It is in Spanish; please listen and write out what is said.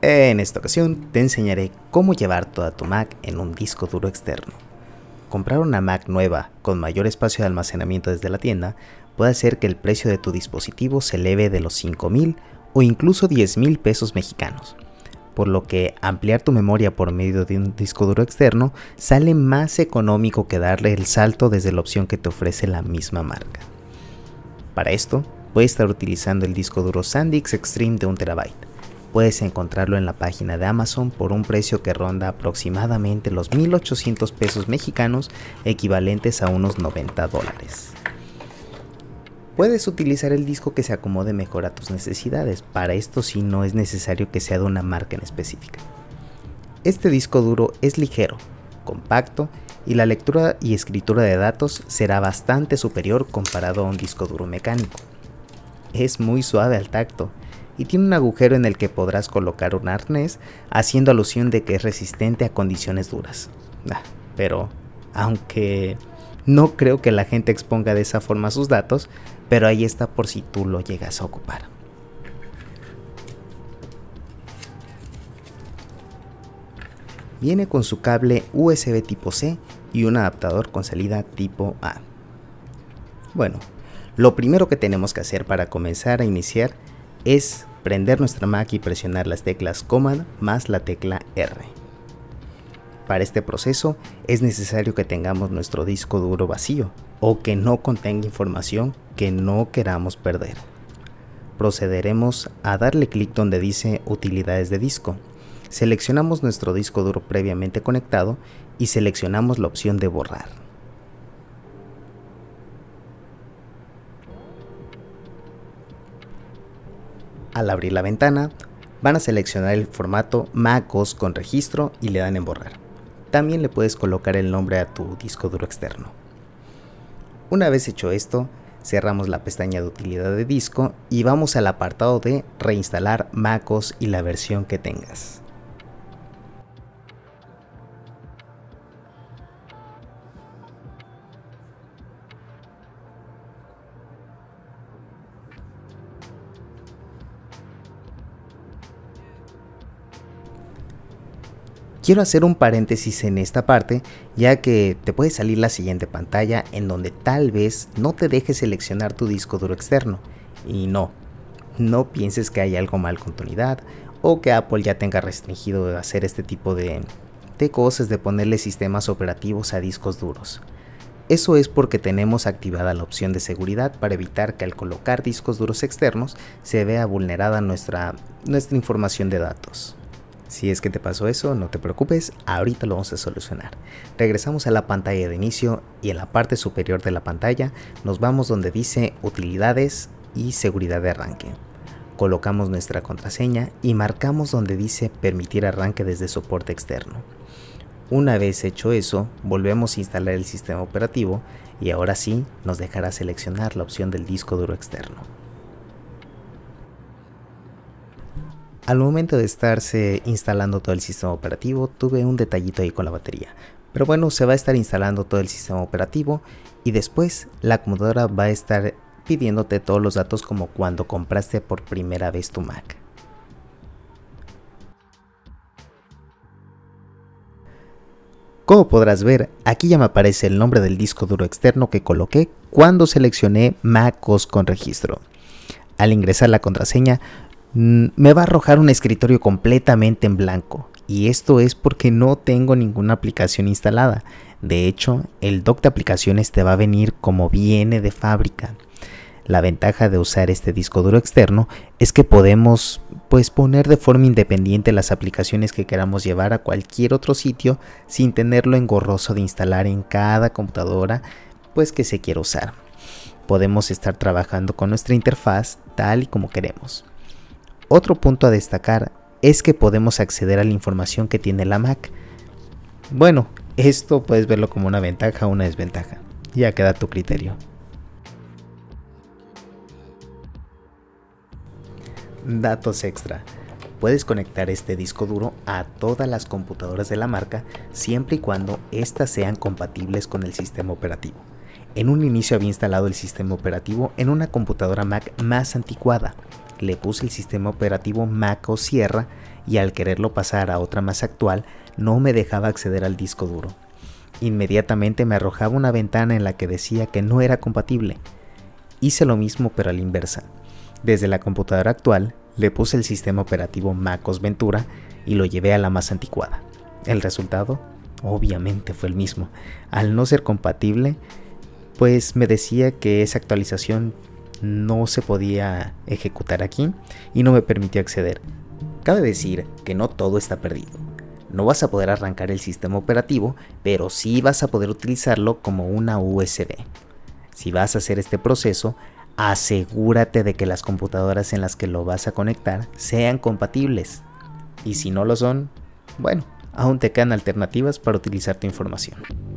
En esta ocasión te enseñaré cómo llevar toda tu Mac en un disco duro externo. Comprar una Mac nueva con mayor espacio de almacenamiento desde la tienda puede hacer que el precio de tu dispositivo se eleve de los $5,000 o incluso $10,000 pesos mexicanos, por lo que ampliar tu memoria por medio de un disco duro externo sale más económico que darle el salto desde la opción que te ofrece la misma marca. Para esto, puedes estar utilizando el disco duro SanDisk Extreme de 1TB puedes encontrarlo en la página de Amazon por un precio que ronda aproximadamente los 1800 pesos mexicanos equivalentes a unos 90 dólares. Puedes utilizar el disco que se acomode mejor a tus necesidades, para esto sí no es necesario que sea de una marca en específica. Este disco duro es ligero, compacto y la lectura y escritura de datos será bastante superior comparado a un disco duro mecánico. Es muy suave al tacto, y tiene un agujero en el que podrás colocar un arnés, haciendo alusión de que es resistente a condiciones duras. Ah, pero, aunque no creo que la gente exponga de esa forma sus datos, pero ahí está por si tú lo llegas a ocupar. Viene con su cable USB tipo C y un adaptador con salida tipo A. Bueno, lo primero que tenemos que hacer para comenzar a iniciar es prender nuestra Mac y presionar las teclas Command más la tecla R. Para este proceso es necesario que tengamos nuestro disco duro vacío o que no contenga información que no queramos perder. Procederemos a darle clic donde dice utilidades de disco. Seleccionamos nuestro disco duro previamente conectado y seleccionamos la opción de borrar. Al abrir la ventana, van a seleccionar el formato MacOS con registro y le dan en borrar. También le puedes colocar el nombre a tu disco duro externo. Una vez hecho esto, cerramos la pestaña de utilidad de disco y vamos al apartado de reinstalar MacOS y la versión que tengas. Quiero hacer un paréntesis en esta parte, ya que te puede salir la siguiente pantalla en donde tal vez no te deje seleccionar tu disco duro externo. Y no, no pienses que hay algo mal con tu unidad o que Apple ya tenga restringido hacer este tipo de, cosas de ponerle sistemas operativos a discos duros. Eso es porque tenemos activada la opción de seguridad para evitar que al colocar discos duros externos se vea vulnerada nuestra información de datos. Si es que te pasó eso, no te preocupes, ahorita lo vamos a solucionar. Regresamos a la pantalla de inicio y en la parte superior de la pantalla nos vamos donde dice utilidades y seguridad de arranque. Colocamos nuestra contraseña y marcamos donde dice permitir arranque desde soporte externo. Una vez hecho eso, volvemos a instalar el sistema operativo y ahora sí nos dejará seleccionar la opción del disco duro externo. Al momento de estarse instalando todo el sistema operativo, tuve un detallito ahí con la batería. Pero bueno, se va a estar instalando todo el sistema operativo y después la computadora va a estar pidiéndote todos los datos como cuando compraste por primera vez tu Mac. Como podrás ver, aquí ya me aparece el nombre del disco duro externo que coloqué cuando seleccioné MacOS con registro. Al ingresar la contraseña, me va a arrojar un escritorio completamente en blanco. Y esto es porque no tengo ninguna aplicación instalada. De hecho, el dock de aplicaciones te va a venir como viene de fábrica. La ventaja de usar este disco duro externo es que podemos pues poner de forma independiente las aplicaciones que queramos llevar a cualquier otro sitio sin tenerlo engorroso de instalar en cada computadora pues que se quiera usar. Podemos estar trabajando con nuestra interfaz tal y como queremos. Otro punto a destacar es que podemos acceder a la información que tiene la Mac. Bueno, esto puedes verlo como una ventaja o una desventaja, ya queda a tu criterio. Datos extra. Puedes conectar este disco duro a todas las computadoras de la marca siempre y cuando éstas sean compatibles con el sistema operativo. En un inicio había instalado el sistema operativo en una computadora Mac más anticuada, le puse el sistema operativo Mac Sierra y al quererlo pasar a otra más actual no me dejaba acceder al disco duro. Inmediatamente me arrojaba una ventana en la que decía que no era compatible. Hice lo mismo pero a la inversa. Desde la computadora actual le puse el sistema operativo MacOS Ventura y lo llevé a la más anticuada. El resultado obviamente fue el mismo. Al no ser compatible, pues me decía que esa actualización no se podía ejecutar aquí y no me permitió acceder. Cabe decir que no todo está perdido. No vas a poder arrancar el sistema operativo, pero sí vas a poder utilizarlo como una USB. Si vas a hacer este proceso, asegúrate de que las computadoras en las que lo vas a conectar sean compatibles. Y si no lo son, bueno, aún te quedan alternativas para utilizar tu información.